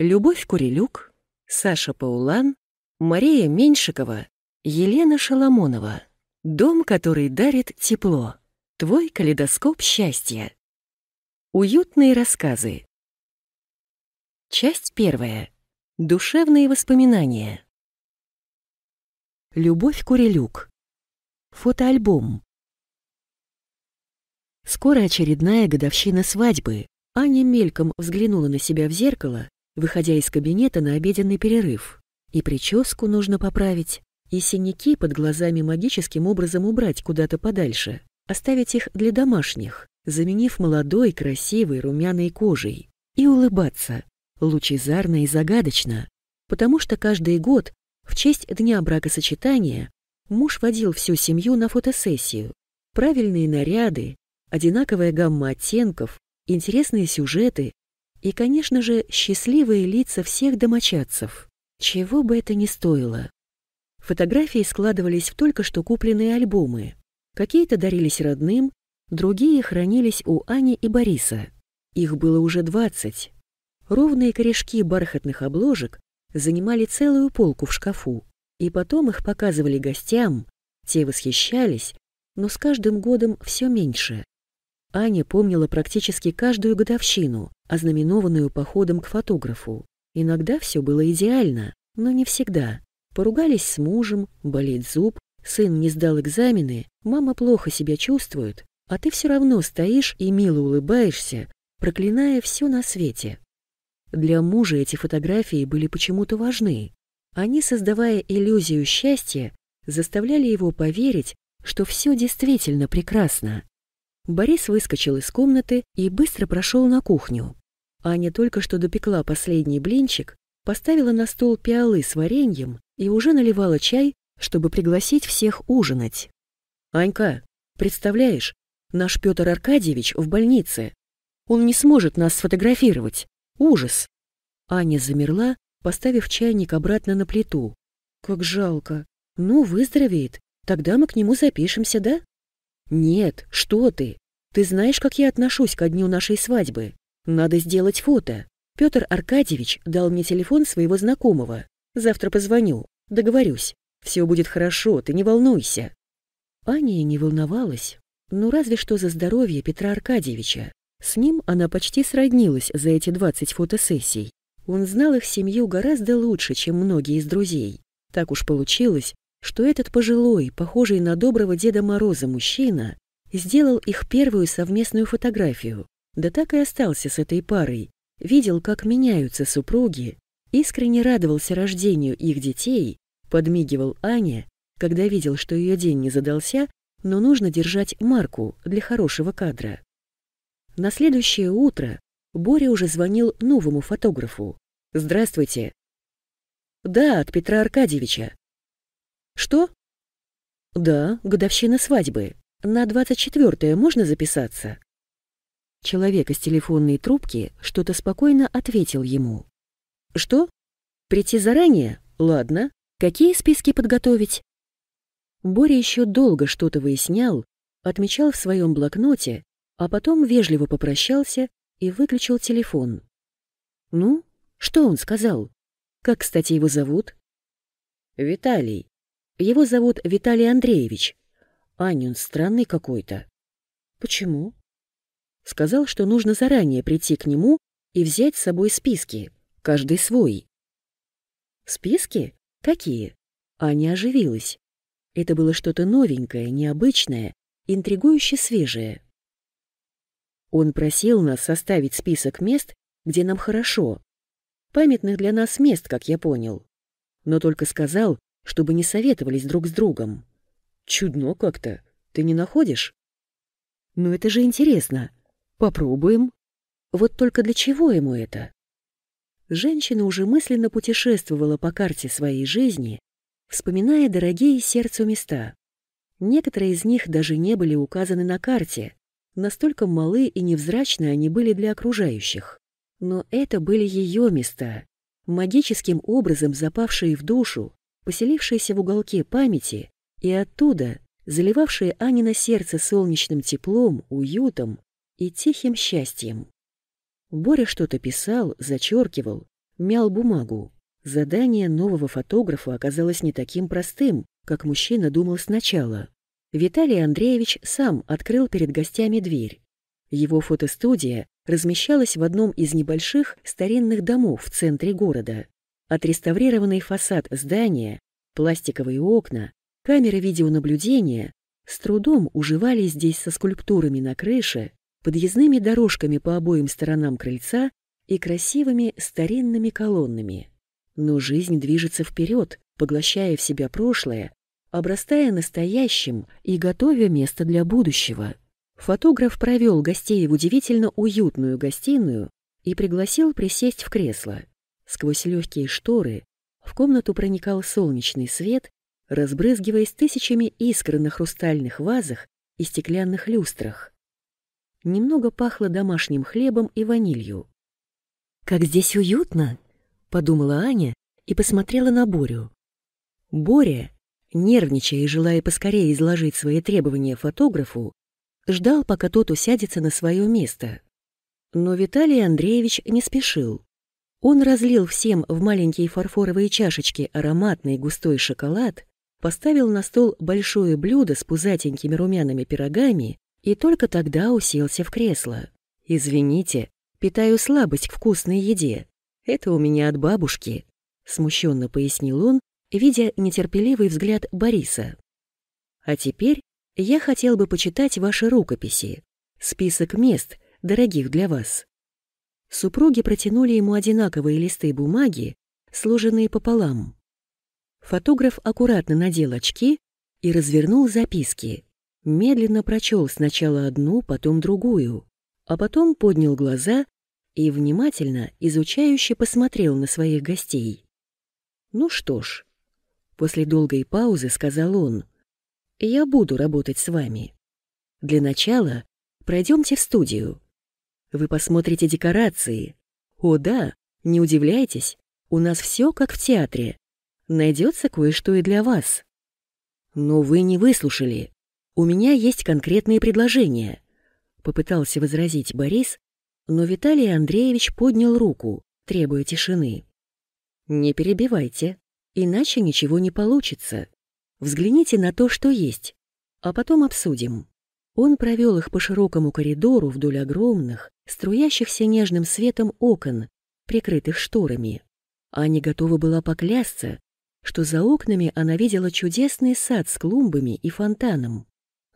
Любовь Курилюк, Саша Паулан, Мария Меньшикова, Елена Шаламонова. Дом, который дарит тепло. Твой калейдоскоп счастья. Уютные рассказы. Часть первая. Душевные воспоминания. Любовь Курилюк. Фотоальбом. Скоро очередная годовщина свадьбы. Аня мельком взглянула на себя в зеркало выходя из кабинета на обеденный перерыв. И прическу нужно поправить, и синяки под глазами магическим образом убрать куда-то подальше, оставить их для домашних, заменив молодой, красивой, румяной кожей. И улыбаться, лучезарно и загадочно, потому что каждый год в честь дня бракосочетания муж водил всю семью на фотосессию. Правильные наряды, одинаковая гамма оттенков, интересные сюжеты, и, конечно же, счастливые лица всех домочадцев, чего бы это ни стоило. Фотографии складывались в только что купленные альбомы. Какие-то дарились родным, другие хранились у Ани и Бориса. Их было уже двадцать. Ровные корешки бархатных обложек занимали целую полку в шкафу, и потом их показывали гостям, те восхищались, но с каждым годом все меньше. Аня помнила практически каждую годовщину, ознаменованную походом к фотографу. Иногда все было идеально, но не всегда. Поругались с мужем, болит зуб, сын не сдал экзамены, мама плохо себя чувствует, а ты все равно стоишь и мило улыбаешься, проклиная все на свете. Для мужа эти фотографии были почему-то важны. Они, создавая иллюзию счастья, заставляли его поверить, что все действительно прекрасно. Борис выскочил из комнаты и быстро прошел на кухню. Аня только что допекла последний блинчик, поставила на стол пиалы с вареньем и уже наливала чай, чтобы пригласить всех ужинать. «Анька, представляешь, наш Петр Аркадьевич в больнице. Он не сможет нас сфотографировать. Ужас!» Аня замерла, поставив чайник обратно на плиту. «Как жалко. Ну, выздоровеет. Тогда мы к нему запишемся, да?» «Нет, что ты! Ты знаешь, как я отношусь ко дню нашей свадьбы. Надо сделать фото. Петр Аркадьевич дал мне телефон своего знакомого. Завтра позвоню. Договорюсь. Все будет хорошо, ты не волнуйся». Аня не волновалась, ну разве что за здоровье Петра Аркадьевича. С ним она почти сроднилась за эти 20 фотосессий. Он знал их семью гораздо лучше, чем многие из друзей. Так уж получилось, что этот пожилой, похожий на доброго Деда Мороза мужчина, сделал их первую совместную фотографию, да так и остался с этой парой, видел, как меняются супруги, искренне радовался рождению их детей, подмигивал Аня, когда видел, что ее день не задался, но нужно держать марку для хорошего кадра. На следующее утро Боря уже звонил новому фотографу. «Здравствуйте». «Да, от Петра Аркадьевича. «Что?» «Да, годовщина свадьбы. На 24-е можно записаться?» Человек из телефонной трубки что-то спокойно ответил ему. «Что? Прийти заранее? Ладно. Какие списки подготовить?» Боря еще долго что-то выяснял, отмечал в своем блокноте, а потом вежливо попрощался и выключил телефон. «Ну, что он сказал? Как, кстати, его зовут?» «Виталий». Его зовут Виталий Андреевич. Аня, он странный какой-то. Почему? Сказал, что нужно заранее прийти к нему и взять с собой списки, каждый свой. Списки? Какие? Аня оживилась. Это было что-то новенькое, необычное, интригующе свежее. Он просил нас составить список мест, где нам хорошо. Памятных для нас мест, как я понял. Но только сказал, чтобы не советовались друг с другом. Чудно как-то, ты не находишь? Ну это же интересно. Попробуем. Вот только для чего ему это? Женщина уже мысленно путешествовала по карте своей жизни, вспоминая дорогие сердцу места. Некоторые из них даже не были указаны на карте, настолько малы и невзрачны они были для окружающих. Но это были ее места, магическим образом запавшие в душу поселившиеся в уголке памяти и оттуда заливавшие Анина сердце солнечным теплом, уютом и тихим счастьем. Боря что-то писал, зачеркивал, мял бумагу. Задание нового фотографа оказалось не таким простым, как мужчина думал сначала. Виталий Андреевич сам открыл перед гостями дверь. Его фотостудия размещалась в одном из небольших старинных домов в центре города. Отреставрированный фасад здания, пластиковые окна, камеры видеонаблюдения с трудом уживались здесь со скульптурами на крыше, подъездными дорожками по обоим сторонам крыльца и красивыми старинными колоннами. Но жизнь движется вперед, поглощая в себя прошлое, обрастая настоящим и готовя место для будущего. Фотограф провел гостей в удивительно уютную гостиную и пригласил присесть в кресло. Сквозь легкие шторы в комнату проникал солнечный свет, разбрызгиваясь тысячами искр на хрустальных вазах и стеклянных люстрах. Немного пахло домашним хлебом и ванилью. «Как здесь уютно!» — подумала Аня и посмотрела на Борю. Боря, нервничая и желая поскорее изложить свои требования фотографу, ждал, пока тот усядется на свое место. Но Виталий Андреевич не спешил. Он разлил всем в маленькие фарфоровые чашечки ароматный густой шоколад, поставил на стол большое блюдо с пузатенькими румяными пирогами и только тогда уселся в кресло. «Извините, питаю слабость к вкусной еде. Это у меня от бабушки», — смущенно пояснил он, видя нетерпеливый взгляд Бориса. «А теперь я хотел бы почитать ваши рукописи, список мест, дорогих для вас. Супруги протянули ему одинаковые листы бумаги, сложенные пополам. Фотограф аккуратно надел очки и развернул записки. Медленно прочел сначала одну, потом другую, а потом поднял глаза и внимательно, изучающе посмотрел на своих гостей. «Ну что ж», — после долгой паузы сказал он, — «я буду работать с вами. Для начала пройдемте в студию». Вы посмотрите декорации. О да, не удивляйтесь, у нас все как в театре. Найдется кое-что и для вас. Но вы не выслушали. У меня есть конкретные предложения. Попытался возразить Борис, но Виталий Андреевич поднял руку, требуя тишины. Не перебивайте, иначе ничего не получится. Взгляните на то, что есть, а потом обсудим. Он провел их по широкому коридору вдоль огромных, струящихся нежным светом окон, прикрытых шторами. Аня готова была поклясться, что за окнами она видела чудесный сад с клумбами и фонтаном.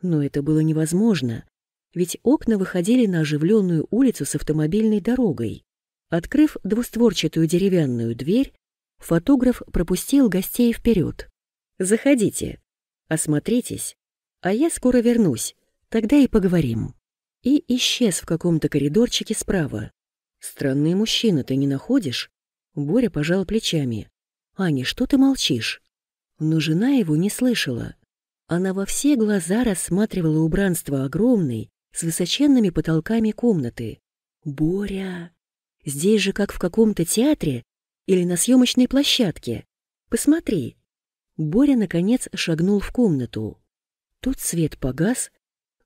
Но это было невозможно, ведь окна выходили на оживленную улицу с автомобильной дорогой. Открыв двустворчатую деревянную дверь, фотограф пропустил гостей вперед. «Заходите, осмотритесь, а я скоро вернусь, тогда и поговорим» и исчез в каком-то коридорчике справа. «Странный мужчина, ты не находишь?» Боря пожал плечами. «Аня, что ты молчишь?» Но жена его не слышала. Она во все глаза рассматривала убранство огромной, с высоченными потолками комнаты. «Боря! Здесь же как в каком-то театре или на съемочной площадке. Посмотри!» Боря, наконец, шагнул в комнату. Тут свет погас,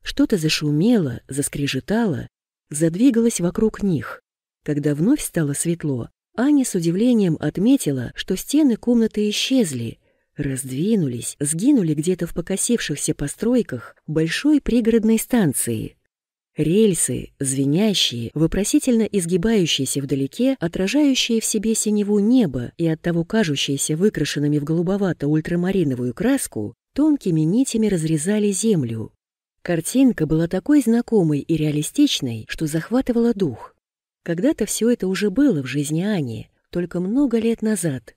что-то зашумело, заскрежетало, задвигалось вокруг них. Когда вновь стало светло, Аня с удивлением отметила, что стены комнаты исчезли, раздвинулись, сгинули где-то в покосившихся постройках большой пригородной станции. Рельсы, звенящие, вопросительно изгибающиеся вдалеке, отражающие в себе синеву неба и оттого кажущиеся выкрашенными в голубовато-ультрамариновую краску, тонкими нитями разрезали землю. Картинка была такой знакомой и реалистичной, что захватывала дух. Когда-то все это уже было в жизни Ани, только много лет назад.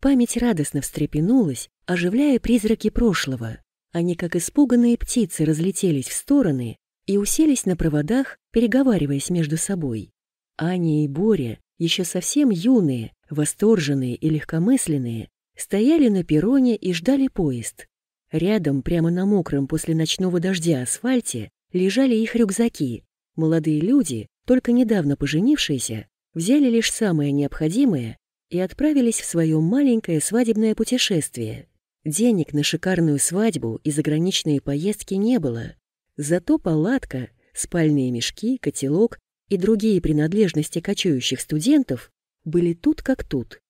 Память радостно встрепенулась, оживляя призраки прошлого. Они, как испуганные птицы, разлетелись в стороны и уселись на проводах, переговариваясь между собой. Аня и Боря, еще совсем юные, восторженные и легкомысленные, стояли на перроне и ждали поезд. Рядом, прямо на мокром после ночного дождя асфальте, лежали их рюкзаки. Молодые люди, только недавно поженившиеся, взяли лишь самое необходимое и отправились в свое маленькое свадебное путешествие. Денег на шикарную свадьбу и заграничные поездки не было. Зато палатка, спальные мешки, котелок и другие принадлежности кочующих студентов были тут как тут.